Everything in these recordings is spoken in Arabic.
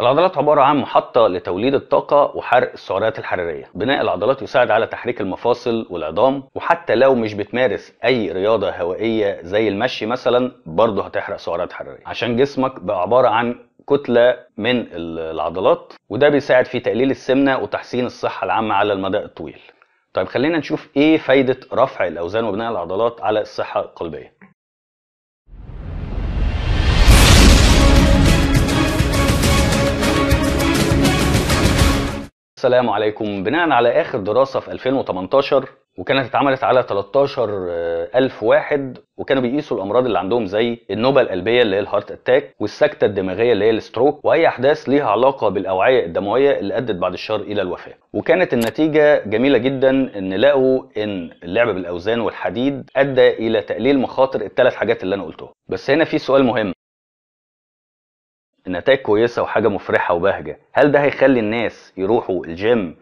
العضلات عبارة عن محطة لتوليد الطاقة وحرق السعرات الحرارية بناء العضلات يساعد على تحريك المفاصل والعظام وحتى لو مش بتمارس أي رياضة هوائية زي المشي مثلا برضه هتحرق سعرات حرارية عشان جسمك بقى عبارة عن كتلة من العضلات وده بيساعد في تقليل السمنة وتحسين الصحة العامة على المدى الطويل طيب خلينا نشوف ايه فايدة رفع الاوزان وبناء العضلات على الصحة القلبية السلام عليكم بناء على اخر دراسه في 2018 وكانت اتعملت على 13000 آه، واحد وكانوا بيقيسوا الامراض اللي عندهم زي النوبه القلبيه اللي هي الهارت اتاك والسكته الدماغيه اللي هي الستروك واي احداث ليها علاقه بالاوعيه الدمويه اللي ادت بعد الشر الى الوفاه وكانت النتيجه جميله جدا ان لقوا ان اللعب بالاوزان والحديد ادى الى تقليل مخاطر الثلاث حاجات اللي انا قلتهم بس هنا في سؤال مهم النتائج كويسه وحاجه مفرحه وبهجه هل ده هيخلي الناس يروحوا الجيم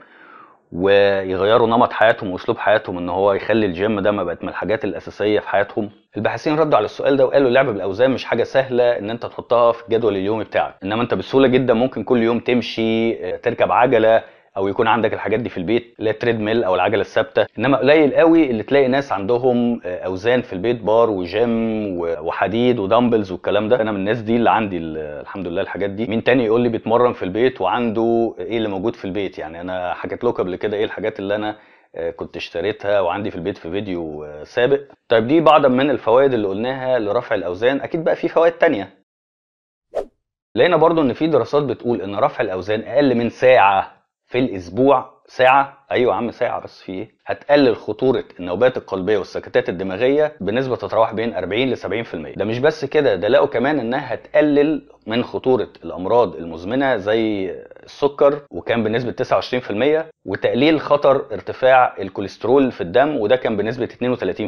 ويغيروا نمط حياتهم واسلوب حياتهم ان هو يخلي الجيم ده ما بقت من الحاجات الاساسيه في حياتهم الباحثين ردوا على السؤال ده وقالوا اللعب بالاوزان مش حاجه سهله ان انت تحطها في الجدول اليومي بتاعك انما انت بسهوله جدا ممكن كل يوم تمشي آه، تركب عجله او يكون عندك الحاجات دي في البيت اللي هي ميل او العجله الثابته انما قليل قوي اللي تلاقي ناس عندهم آه، اوزان في البيت بار وجيم وحديد ودمبلز والكلام ده انا من الناس دي اللي عندي الحمد لله الحاجات دي مين تاني يقول لي بيتمرن في البيت وعنده ايه اللي موجود في البيت يعني انا حكيت لكم قبل كده ايه الحاجات اللي انا آه، كنت اشتريتها وعندي في البيت في فيديو آه، سابق طيب دي بعض من الفوائد اللي قلناها لرفع الاوزان اكيد بقى في فوائد تانية لقينا برضو ان في دراسات بتقول ان رفع الاوزان اقل من ساعه في الاسبوع ساعة ايوه يا عم ساعة بس في ايه؟ هتقلل خطورة النوبات القلبية والسكتات الدماغية بنسبة تتراوح بين 40 ل 70% ده مش بس كده ده لقوا كمان انها هتقلل من خطورة الامراض المزمنة زي السكر وكان بنسبة 29% وتقليل خطر ارتفاع الكوليسترول في الدم وده كان بنسبة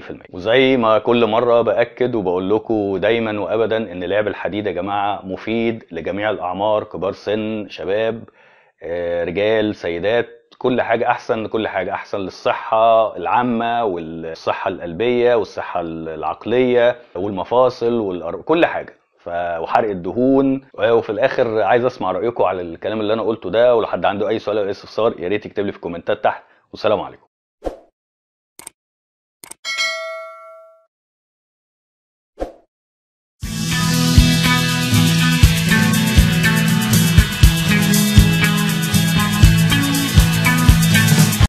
32% وزي ما كل مرة بأكد وبقول لكم دايما وابدا ان لعب الحديد يا جماعة مفيد لجميع الاعمار كبار سن شباب آه، رجال سيدات كل حاجة أحسن كل حاجة أحسن للصحة العامة والصحة القلبية والصحة العقلية والمفاصل والأر... كل حاجة ف... وحرق الدهون آه، وفي الآخر عايز أسمع رأيكم على الكلام اللي أنا قلته ده ولو حد عنده أي سؤال أو أي استفسار يا ريت يكتب لي في الكومنتات تحت والسلام عليكم